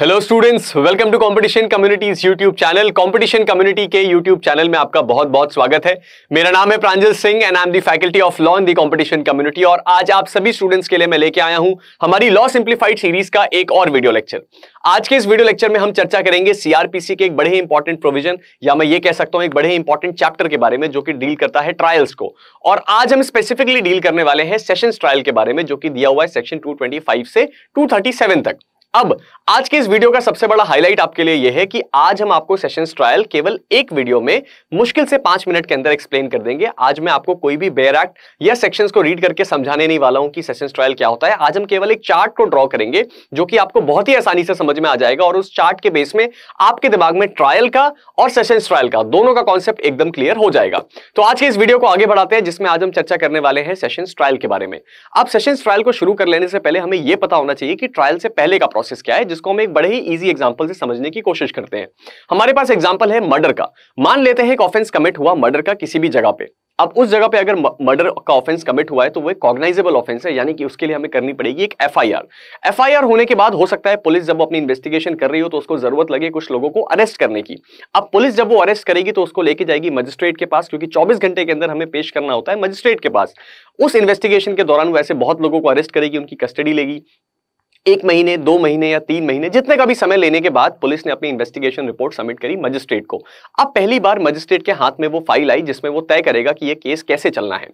hello students welcome to competition communities YouTube channel competition community के YouTube channel में आपका बहुत बहुत स्वागत है मेरा नाम है Pranjal Singh and I am the faculty of law in the competition community और आज आप सभी स्टूडेंट्स के लिए मैं लेके आया हूं हमारी लॉ सिंप्लीफाइड सीरीज का एक और वीडियो लेक्चर आज के इस वीडियो लेक्चर में हम चर्चा करेंगे सीआरपीसी के एक बड़े इंपॉर्टेंट प्रोविजन या मैं ये कह सकता हूं एक बड़े इंपॉर्टेंट चैप्टर के बारे में जो कि डील करता है ट्रायल्स को और आज हम स्पेसिफिकली डील करने वाले हैं सेशन ट्रायल के बारे में जो कि दिया हुआ है सेक्शन टू से टू तक अब आज के इस वीडियो का सबसे बड़ा हाईलाइट आपके लिए यह है कि आज हम आपको सेशन ट्रायल केवल एक वीडियो में मुश्किल से पांच मिनट के अंदर एक्सप्लेन कर देंगे आज मैं आपको कोई भी बेयर एक्ट या सेक्शंस को रीड करके समझाने नहीं वाला हूं कि सेशन ट्रायल क्या होता है आज हम केवल एक चार्ट को ड्रॉ करेंगे जो कि आपको बहुत ही आसानी से समझ में आ जाएगा और उस चार्ट के बेस में आपके दिमाग में ट्रायल का और सेशन ट्रायल का दोनों का कॉन्सेप्ट एकदम क्लियर हो जाएगा तो आज के इस वीडियो को आगे बढ़ाते हैं जिसमें आज हम चर्चा करने वाले हैं सेशन ट्रायल के बारे में अब सेशन ट्रायल को शुरू कर लेने से पहले हमें यह पता होना चाहिए कि ट्रायल से पहले का प्रोसेस क्या है जिसको हम एक बड़े ही इजी एग्जांपल से समझने की कोशिश करते हैं हमारे पास एग्जांपल है मर्डर का मान लेते हैं एक ऑफेंस कमिट हुआ मर्डर का किसी भी जगह पे अब उस जगह पे अगर मर्डर का ऑफेंस कमिट हुआ है तो वो एक कॉग्नाइजेबल ऑफेंस है यानी कि उसके लिए हमें करनी पड़ेगी एक एफआईआर एफआईआर होने के बाद हो सकता है पुलिस जब वो अपनी इन्वेस्टिगेशन कर रही हो तो उसको जरूरत लगे कुछ लोगों को अरेस्ट करने की अब पुलिस जब वो अरेस्ट करेगी तो उसको लेके जाएगी मजिस्ट्रेट के पास क्योंकि चौबीस घंटे के अंदर हमें पेश करना होता है मजिस्ट्रेट के पास उस इन्वेस्टिगेशन के दौरान वो ऐसे बहुत लोगों को अरेस्ट करेगी उनकी कस्टडी लेगी एक महीने दो महीने या तीन महीने जितने का भी समय लेने के बाद पुलिस ने अपनी इन्वेस्टिगेशन रिपोर्ट सबमिट करी मजिस्ट्रेट को अब पहली बार मजिस्ट्रेट के हाथ में वो फाइल आई जिसमें वो तय करेगा कि ये केस कैसे चलना है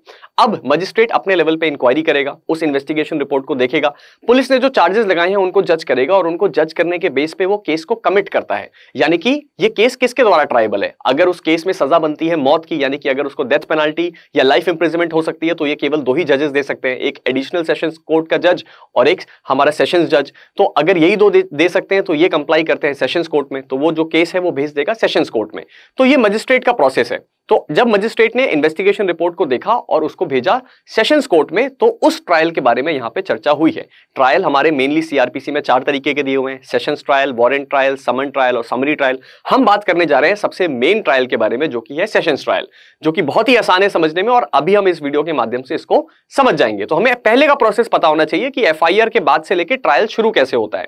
अब मजिस्ट्रेट अपने लेवल पे इंक्वायरी करेगा उस इन्वेस्टिगेशन रिपोर्ट को देखेगा पुलिस ने जो चार्जेस लगाए हैं उनको जज करेगा और उनको जज करने के बेस पे वो केस को कमिट करता है यानी कि ये केस किसके द्वारा ट्राइबल है अगर उस केस में सजा बनती है मौत की यानी कि अगर उसको डेथ पेनाल्टी या लाइफ इंप्रिजमेंट हो सकती है तो ये केवल दो ही जजेस दे सकते हैं एक एडिशनल सेशन कोर्ट का जज और एक हमारा सेशन सेशंस जज तो अगर यही दो दे, दे सकते हैं तो ये कंप्लाई करते हैं सेशंस कोर्ट में तो वो जो केस है वो भेज देगा सेशंस कोर्ट में तो ये मजिस्ट्रेट का प्रोसेस है तो जब मजिस्ट्रेट ने इन्वेस्टिगेशन रिपोर्ट को देखा और उसको भेजा सेशंस कोर्ट में तो उस ट्रायल के बारे में यहां पे चर्चा हुई है ट्रायल हमारे मेनली सीआरपीसी में चार तरीके के दिए हुए हैं sessions trial warrant trial summons trial और समरी ट्रायल हम बात करने जा रहे हैं सबसे मेन ट्रायल के बारे में जो कि है सेशन ट्रायल जो कि बहुत ही आसान है समझने में और अभी हम इस वीडियो के माध्यम से इसको समझ जाएंगे तो हमें पहले का प्रोसेस पता होना चाहिए कि एफ के बाद से लेकर ट्रायल शुरू कैसे होता है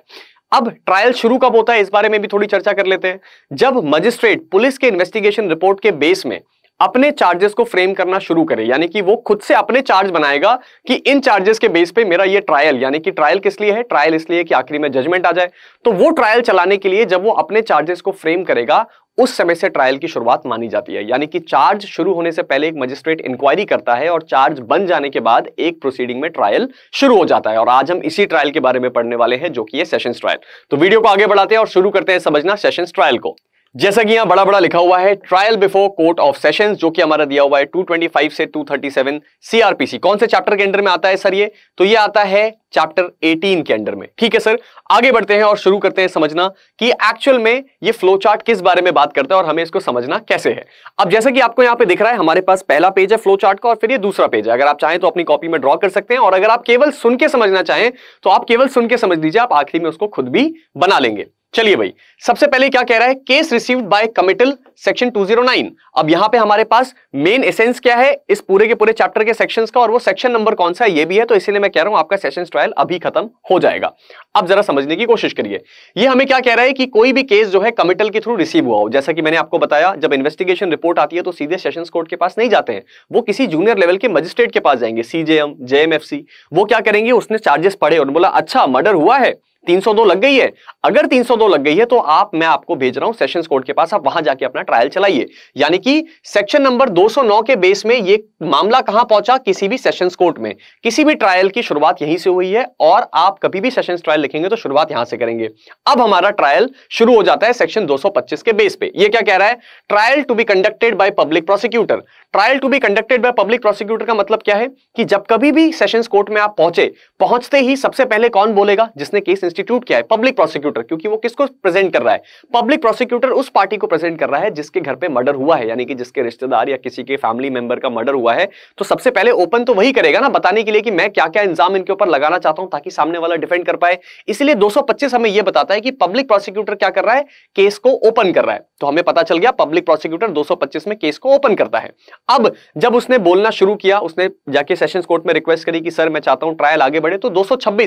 अब ट्रायल शुरू कब होता है इस बारे में भी थोड़ी चर्चा कर लेते हैं जब मजिस्ट्रेट पुलिस के इन्वेस्टिगेशन रिपोर्ट के बेस में अपने चार्जेस को फ्रेम करना शुरू करे यानी कि वो खुद से अपने चार्ज बनाएगा कि इन चार्जेस के बेस पे मेरा ये ट्रायल यानी कि ट्रायल किस लिए है ट्रायल इसलिए कि आखिरी में जजमेंट आ जाए तो वो ट्रायल चलाने के लिए जब वो अपने चार्जेस को फ्रेम करेगा उस समय से ट्रायल की शुरुआत मानी जाती है यानी कि चार्ज शुरू होने से पहले एक मजिस्ट्रेट इंक्वायरी करता है और चार्ज बन जाने के बाद एक प्रोसीडिंग में ट्रायल शुरू हो जाता है और आज हम इसी ट्रायल के बारे में पढ़ने वाले हैं जो कि है सेशंस ट्रायल तो वीडियो को आगे बढ़ाते हैं और शुरू करते हैं समझना सेशंस ट्रायल को जैसा कि यहाँ बड़ा बड़ा लिखा हुआ है trial before court of session जो कि हमारा दिया हुआ है 225 से 237 सीआरपीसी कौन से चैप्टर के अंडर में आता है सर ये तो ये आता है चैप्टर 18 के अंडर में ठीक है सर आगे बढ़ते हैं और शुरू करते हैं समझना कि एक्चुअल में ये फ्लो चार्ट किस बारे में बात करता है और हमें इसको समझना कैसे है अब जैसा कि आपको यहाँ पे दिख रहा है हमारे पास पहला पेज है फ्लो चार्ट का और फिर ये दूसरा पेज है अगर आप चाहें तो अपनी कॉपी में ड्रॉ कर सकते हैं और अगर आप केवल सुन के समझना चाहें तो आप केवल सुन के समझ लीजिए आप आखिरी में उसको खुद भी बना लेंगे चलिए भाई सबसे पहले क्या कह रहा है case received by committal section 209 अब यहां पे हमारे पास मेन एसेंस क्या है इस पूरे के पूरे चैप्टर के सेक्शंस का और वो सेक्शन नंबर कौन सा है ये भी है तो इसीलिए मैं कह रहा हूं आपका सेशन ट्रायल अभी खत्म हो जाएगा अब जरा समझने की कोशिश करिए ये हमें क्या कह रहा है कि कोई भी केस जो है कमिटल के थ्रू रिसीव हुआ हो जैसा कि मैंने आपको बताया जब इन्वेस्टिगेशन रिपोर्ट आती है तो सीधे सेशन कोर्ट के पास नहीं जाते हैं वो किसी जूनियर लेवल के मजिस्ट्रेट के पास जाएंगे सीजेएम जेएमएफसी वो क्या करेंगे उसने चार्जेस पढ़े और बोला अच्छा मर्डर हुआ है 302 लग गई है अगर 302 लग गई है तो आप मैं आपको भेज रहा हूं सेशन कोर्ट के पास आप वहां जाके अपना ट्रायल चलाइए यानी कि सेक्शन नंबर 209 के बेस में ये मामला कहां पहुंचा किसी भी सेशन कोर्ट में किसी भी ट्रायल की शुरुआत यहीं से हुई है और आप कभी भी सेशन ट्रायल लिखेंगे तो शुरुआत यहां से करेंगे अब हमारा ट्रायल शुरू हो जाता है सेक्शन दो के बेस पे ये क्या कह रहा है trial to be conducted by public prosecutor trial to be conducted by public prosecutor का मतलब क्या है कि जब कभी भी सेशन कोर्ट में आप पहुंचे पहुंचते ही सबसे पहले कौन बोलेगा जिसने केस इंस्टीट्यूट क्या है पब्लिक प्रोसिक्यूटर क्योंकि वो किसको प्रेजेंट कर रहा है पब्लिक प्रोसिक्यूटर उस पार्टी को प्रेजेंट कर रहा है जिसके घर पे मर्डर हुआ है यानी कि जिसके रिश्तेदार या किसी के फैमिली मेंबर का मर्डर हुआ है तो सबसे पहले ओपन तो वही करेगा ना बताने के लिए कि मैं क्या क्या इंजाम इनके ऊपर लगाना चाहता हूं ताकि सामने वाला डिफेंड कर पाए इसलिए दो हमें यह बताता है कि पब्लिक प्रोसिक्यूटर क्या कर रहा है केस को ओपन कर रहा है तो हमें पता चल गया पब्लिक प्रोसिक्यूटर दो में केस को ओपन करता है अब जब उसने बोलना शुरू किया उसने जाके सेशन कोर्ट में रिक्वेस्ट करी कि सर मैं चाहता हूं ट्रायल आगे बढ़े तो दो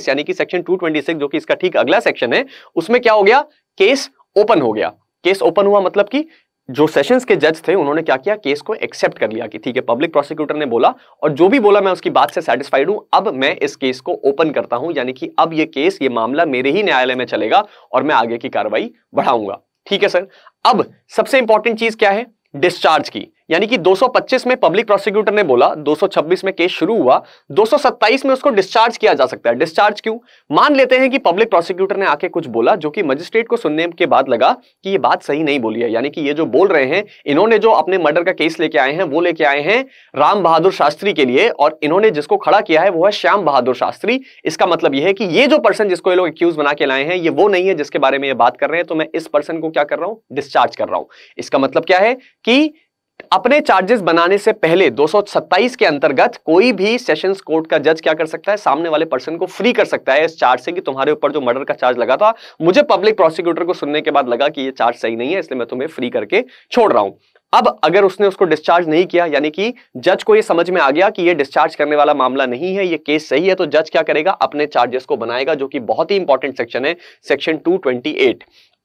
यानी कि सेक्शन 226 जो कि इसका ठीक अगला सेक्शन है उसमें क्या हो गया केस ओपन हो गया केस ओपन हुआ मतलब कि जो सेशंस के जज थे उन्होंने क्या किया केस को एक्सेप्ट कर लिया कि ठीक है पब्लिक प्रोसिक्यूटर ने बोला और जो भी बोला मैं उसकी बात से सेटिस्फाइड हूं अब मैं इस केस को ओपन करता हूं यानी कि अब ये केस ये मामला मेरे ही न्यायालय में चलेगा और मैं आगे की कार्रवाई बढ़ाऊंगा ठीक है सर अब सबसे इंपॉर्टेंट चीज क्या है डिस्चार्ज की यानी कि 225 में पब्लिक प्रोसिक्यूटर ने बोला 226 में केस शुरू हुआ 227 में उसको डिस्चार्ज किया जा सकता है डिस्चार्ज क्यों मान लेते हैं कि पब्लिक प्रोसिक्यूटर ने आके कुछ बोला जो कि मजिस्ट्रेट को सुनने के बाद लगा कि ये बात सही नहीं बोली है यानी कि ये जो बोल रहे हैं इन्होंने जो अपने मर्डर का केस लेके आए हैं वो लेके आए हैं राम बहादुर शास्त्री के लिए और इन्होंने जिसको खड़ा किया है वो है श्याम बहादुर शास्त्री इसका मतलब यह है कि ये जो पर्सन जिसको ये लोग एक्यूज बना के लाए हैं ये वो नहीं है जिसके बारे में ये बात कर रहे हैं तो मैं इस पर्सन को क्या कर रहा हूं डिस्चार्ज कर रहा हूं इसका मतलब क्या है कि अपने चार्जेस बनाने से पहले 227 के अंतर्गत कोई भी सेशंस कोर्ट का जज क्या कर सकता है सामने वाले पर्सन को फ्री कर सकता है इस चार्ज से कि तुम्हारे ऊपर जो मर्डर का चार्ज लगा था मुझे पब्लिक प्रोसिक्यूटर को सुनने के बाद लगा कि ये चार्ज सही नहीं है इसलिए मैं तुम्हें फ्री करके छोड़ रहा हूं अब अगर उसने उसको डिस्चार्ज नहीं किया यानी कि जज को ये समझ में आ गया कि ये डिस्चार्ज करने वाला मामला नहीं है ये केस सही है तो जज क्या करेगा अपने चार्जेस को बनाएगा जो कि बहुत ही इंपॉर्टेंट सेक्शन है सेक्शन 228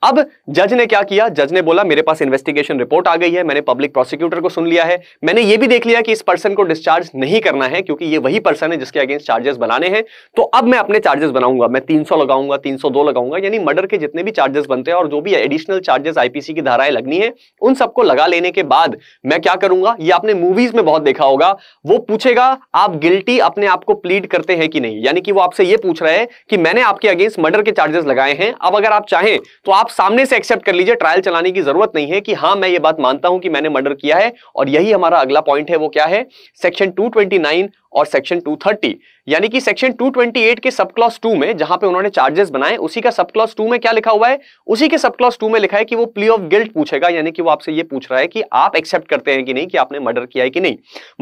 अब जज ने क्या किया जज ने बोला मेरे पास इन्वेस्टिगेशन रिपोर्ट आ गई है मैंने पब्लिक प्रोसिक्यूटर को सुन लिया है मैंने ये भी देख लिया कि इस पर्सन को डिस्चार्ज नहीं करना है क्योंकि ये वही पर्सन है जिसके अगेंस्ट चार्जेस बनाने हैं तो अब मैं अपने चार्जेस बनाऊंगा मैं तीन लगाऊंगा तीन लगाऊंगा यानी मर्डर के जितने भी चार्जेस बनते हैं और जो भी एडिशनल चार्जेस आईपीसी की धाराएं लगनी है उन सबको लगा लेने के बाद मैं क्या करूंगा ये आपने मूवीज में बहुत देखा होगा वो पूछेगा आप गिल्टी अपने आप को प्लीड करते हैं कि नहीं यानी कि वो आपसे ये पूछ रहा है कि मैंने आपके अगेंस्ट मर्डर के चार्जेस लगाए हैं अब अगर आप चाहें तो आप सामने से एक्सेप्ट कर लीजिए ट्रायल चलाने की जरूरत नहीं है कि हाँ मैं ये बात मानता हूं कि मैंने मर्डर किया है और यही हमारा अगला पॉइंट है वो क्या है सेक्शन 229 और सेक्शन 230 यानी कि सेक्शन 228 के सब क्लॉस टू में जहां पे उन्होंने चार्जेस बनाए उसी का सब क्लॉस टू में क्या लिखा हुआ है उसी के सब क्लॉस टू में लिखा है कि वो प्ली ऑफ गिल्ट पूछेगा यानी कि वो आपसे ये पूछ रहा है कि आप एक्सेप्ट करते हैं कि नहीं कि आपने मर्डर किया है कि नहीं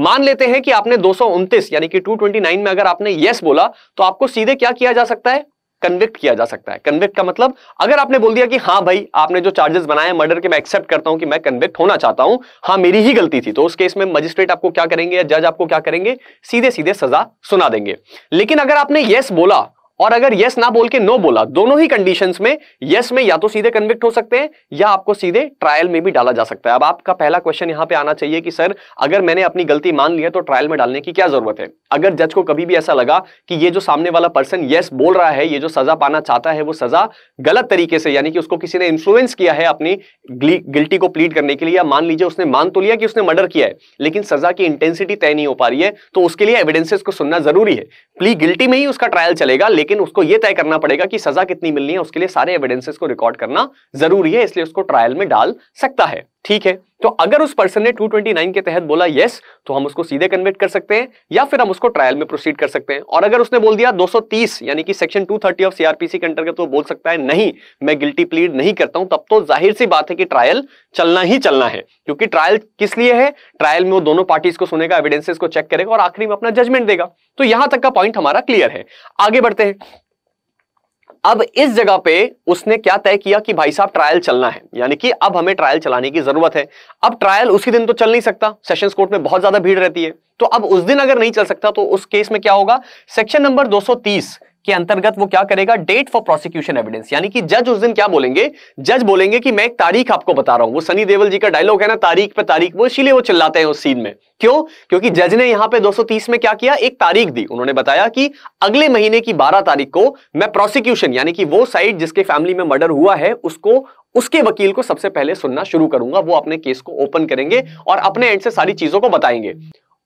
मान लेते हैं कि आपने दो यानी कि टू में अगर आपने येस बोला तो आपको सीधे क्या किया जा सकता है कन्विक्ट किया जा सकता है कन्विक्ट का मतलब अगर आपने बोल दिया कि हाँ भाई आपने जो चार्जेस बनाए मर्डर के मैं एक्सेप्ट करता हूं कि मैं कन्विक्ट होना चाहता हूं हाँ मेरी ही गलती थी तो उस केस में मजिस्ट्रेट आपको क्या करेंगे या जज आपको क्या करेंगे सीधे सीधे सजा सुना देंगे लेकिन अगर आपने येस बोला और अगर यस ना बोल के नो बोला दोनों ही कंडीशंस में यस में या तो सीधे कन्विक्ट हो सकते हैं या आपको सीधे ट्रायल में भी डाला जा सकता है अब आपका पहला क्वेश्चन यहां पे आना चाहिए कि सर अगर मैंने अपनी गलती मान ली है तो ट्रायल में डालने की क्या जरूरत है अगर जज को कभी भी ऐसा लगा कि ये जो सामने वाला पर्सन यस बोल रहा है ये जो सजा पाना चाहता है वो सजा गलत तरीके से यानी कि उसको किसी ने इन्फ्लुएंस किया है अपनी गिल्टी को प्लीड करने के लिए या मान लीजिए उसने मान तो लिया कि उसने मर्डर किया है लेकिन सजा की इंटेंसिटी तय नहीं हो पा रही है तो उसके लिए एविडेंसेस को सुनना जरूरी है प्ली गिल्टी में ही उसका ट्रायल चलेगा लेकिन लेकिन उसको यह तय करना पड़ेगा कि सजा कितनी मिलनी है उसके लिए सारे एविडेंसेस को रिकॉर्ड करना जरूरी है इसलिए उसको ट्रायल में डाल सकता है ठीक है तो अगर उस पर्सन ने 229 के तहत बोला यस तो हम उसको सीधे कन्वर्ट कर सकते हैं या फिर हम उसको ट्रायल में प्रोसीड कर सकते हैं और अगर उसने बोल दिया 230 यानी कि सेक्शन 230 ऑफ सीआरपीसी के अंतर्गत तो बोल सकता है नहीं मैं गिल्टी प्लीड नहीं करता हूं तब तो जाहिर सी बात है कि ट्रायल चलना ही चलना है क्योंकि ट्रायल किस लिए है ट्रायल में वो दोनों पार्टीज को सुनेगा एविडेंसेस को चेक करेगा और आखिरी में अपना जजमेंट देगा तो यहां तक का पॉइंट हमारा क्लियर है आगे बढ़ते हैं अब इस जगह पे उसने क्या तय किया कि भाई साहब ट्रायल चलना है यानी कि अब हमें ट्रायल चलाने की जरूरत है अब ट्रायल उसी दिन तो चल नहीं सकता सेशन कोर्ट में बहुत ज्यादा भीड़ रहती है तो अब उस दिन अगर नहीं चल सकता तो उस केस में क्या होगा सेक्शन नंबर 230 के अंतर्गत वो क्या करेगा डेट फॉर प्रोसिक्यूशन एविडेंस यानी कि जज उस दिन क्या बोलेंगे जज बोलेंगे कि मैं एक तारीख आपको बता रहा हूं वो सनी देवल जी का डायलॉग है ना तारीख पे तारीख वो इसीलिए वो चिल्लाते हैं उस सीन में क्यों क्योंकि जज ने यहां पे 230 में क्या किया एक तारीख दी उन्होंने बताया कि अगले महीने की 12 तारीख को मैं प्रोसिक्यूशन यानी कि वो साइड जिसके फैमिली में मर्डर हुआ है उसको उसके वकील को सबसे पहले सुनना शुरू करूंगा वो अपने केस को ओपन करेंगे और अपने एंड से सारी चीजों को बताएंगे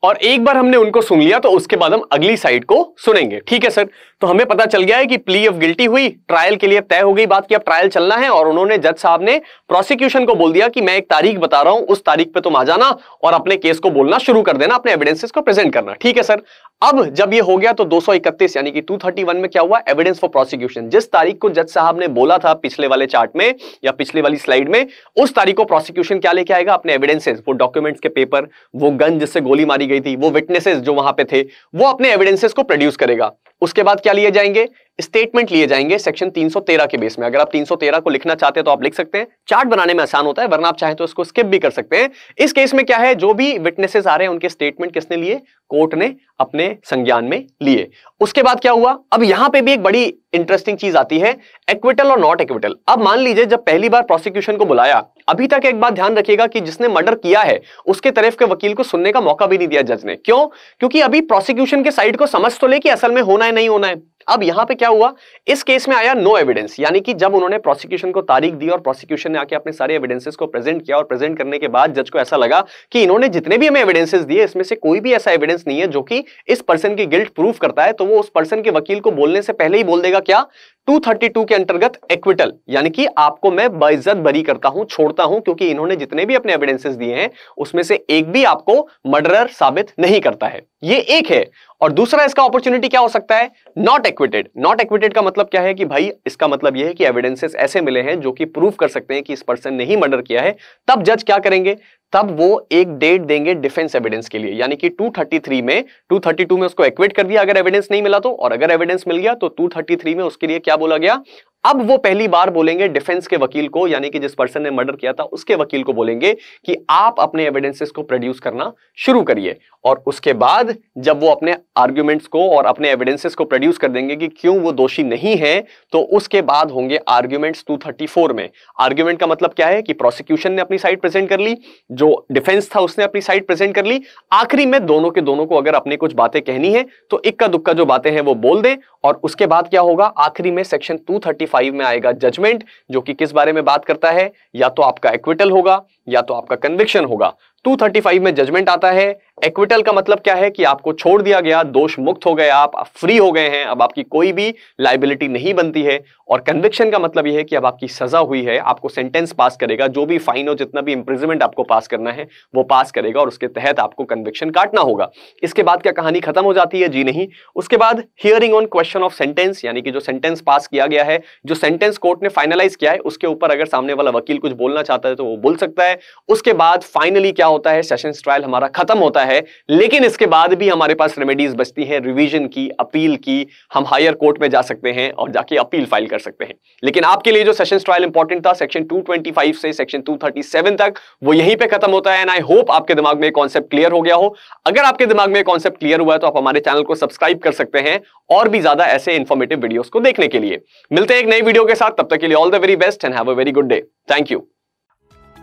और एक बार हमने उनको सुन लिया तो उसके बाद हम अगली साइड को सुनेंगे ठीक है सर तो हमें पता चल गया है कि प्ली ऑफ गिल्टी हुई ट्रायल के लिए तय हो गई बात कि अब ट्रायल चलना है और उन्होंने जज साहब ने प्रोसिक्यूशन को बोल दिया कि मैं एक तारीख बता रहा हूं उस तारीख पे तुम आ जाना और अपने केस को बोलना शुरू कर देना अपने एविडेंसेस को प्रेजेंट करना ठीक है सर अब जब ये हो गया तो 231 यानी कि 231 में क्या हुआ एविडेंस फॉर प्रोसिक्यूशन जिस तारीख को जज साहब ने बोला था पिछले वाले चार्ट में या पिछले वाली स्लाइड में उस तारीख को प्रोसिक्यूशन क्या लेके आएगा अपने एविडेंसेस वो डॉक्यूमेंट्स के पेपर वो गन जिससे गोली मारी गई थी वो विटनेसेस जो वहां पे थे वो अपने एविडेंसेस को प्रोड्यूस करेगा उसके बाद क्या लिए जाएंगे स्टेटमेंट लिए जाएंगे सेक्शन 313 के बेस में अगर आप 313 को लिखना चाहते हैं तो आप लिख सकते हैं चार्ट बनाने में आसान होता है वरना आप चाहें तो इसको स्किप भी कर सकते हैं इस केस में क्या है जो भी विटनेसेस आ रहे हैं उनके स्टेटमेंट किसने लिए कोर्ट ने अपने संज्ञान में लिए उसके बाद क्या हुआ अब यहां पर भी एक बड़ी इंटरेस्टिंग चीज आती है एक्विटल और नॉट एक्विटल अब मान लीजिए जब पहली बार प्रोसिक्यूशन को बुलाया अभी तक एक बात ध्यान रखिएगा कि जिसने मर्डर किया है उसके तरफ के वकील को सुनने का मौका भी नहीं दिया जज ने क्यों क्योंकि अभी प्रोसिक्यूशन के साइड को समझ तो ले कि असल में होना है नहीं होना है अब यहां पे क्या हुआ इस केस में आया नो एविडेंस यानी कि जब उन्होंने प्रोसिक्यूशन को तारीख दी और प्रोसिक्यूशन ने आके अपने सारे एविडेंसेस को प्रेजेंट किया और प्रेजेंट करने के बाद जज को ऐसा लगा कि इन्होंने जितने भी हमें एविडेंसेस दिए इसमें से कोई भी ऐसा एविडेंस नहीं है जो कि इस पर्सन की गिल्ट प्रूफ करता है तो वो उस पर्सन के वकील को बोलने से पहले ही बोल देगा क्या 232 के अंतर्गत एक्विटल यानी कि आपको मैं बाइज्जत बरी करता हूं छोड़ता हूं क्योंकि इन्होंने जितने भी अपने एविडेंसेस दिए हैं उसमें से एक भी आपको मर्डरर साबित नहीं करता है ये एक है और दूसरा इसका अपॉर्चुनिटी क्या हो सकता है नॉट एक्विटेड नॉट एक्विटेड का मतलब क्या है कि भाई इसका मतलब यह है कि एविडेंसेस ऐसे मिले हैं जो कि प्रूव कर सकते हैं कि इस पर्सन ने ही मर्डर किया है तब जज क्या करेंगे तब वो एक डेट देंगे डिफेंस एविडेंस के लिए यानी कि 233 में 232 में उसको एक्विट कर दिया अगर एविडेंस नहीं मिला तो और अगर एविडेंस मिल गया तो 233 में उसके लिए क्या बोला गया अब वो पहली बार बोलेंगे डिफेंस के वकील को यानी कि जिस पर्सन ने मर्डर किया था उसके वकील को बोलेंगे कि आप अपने एविडेंसेस को प्रोड्यूस करना शुरू करिए और उसके बाद जब वो अपने आर्ग्यूमेंट्स को और अपने एविडेंसेस को प्रोड्यूस कर देंगे कि क्यों वो दोषी नहीं है तो उसके बाद होंगे आर्ग्यूमेंट्स 234 में आर्ग्यूमेंट का मतलब क्या है कि प्रोसिक्यूशन ने अपनी साइड प्रेजेंट कर ली जो डिफेंस था उसने अपनी साइड प्रेजेंट कर ली आखिरी में दोनों के दोनों को अगर अपने कुछ बातें कहनी है तो इक्का दुक्का जो बातें हैं वो बोल दें और उसके बाद क्या होगा आखिरी में सेक्शन टू फाइव में आएगा जजमेंट जो कि किस बारे में बात करता है या तो आपका एक्विटल होगा या तो आपका कन्विक्शन होगा 235 में जजमेंट आता है एक्विटल का मतलब क्या है कि आपको छोड़ दिया गया दोष मुक्त हो गए आप फ्री हो गए हैं अब आपकी कोई भी लाइबिलिटी नहीं बनती है और कन्विक्शन का मतलब यह है कि अब आपकी सजा हुई है आपको सेंटेंस पास करेगा जो भी फाइन हो जितना भी इंप्रिजमेंट आपको पास करना है वो पास करेगा और उसके तहत आपको कन्विक्शन काटना होगा इसके बाद क्या कहानी खत्म हो जाती है जी नहीं उसके बाद hearing on question of sentence यानी कि जो सेंटेंस पास किया गया है जो सेंटेंस कोर्ट ने फाइनलाइज किया है उसके ऊपर अगर सामने वाला वकील कुछ बोलना चाहता है तो वो बोल सकता है उसके बाद फाइनली क्या होता है सेशन ट्रायल हमारा खत्म होता है लेकिन इसके बाद भी हमारे पास रेमेडीज बचती हैं रिवीजन की अपील की हम हायर कोर्ट में जा सकते हैं और जाके अपील फाइल कर सकते हैं लेकिन आपके लिए जो सेशन ट्रायल इंपॉर्टेंट था सेक्शन 225 से सेक्शन 237 तक वो यहीं पे खत्म होता है एंड आई होप आपके दिमाग में कॉन्सेप्ट क्लियर हो गया हो अगर आपके दिमाग में कॉन्सेप्ट क्लियर हुआ है तो आप हमारे चैनल को सब्सक्राइब कर सकते हैं और भी ज्यादा ऐसे इन्फॉर्मेटिव वीडियोस को देखने के लिए मिलते हैं एक नई वीडियो के साथ तब तक के लिए all the very best and have a very good day thank you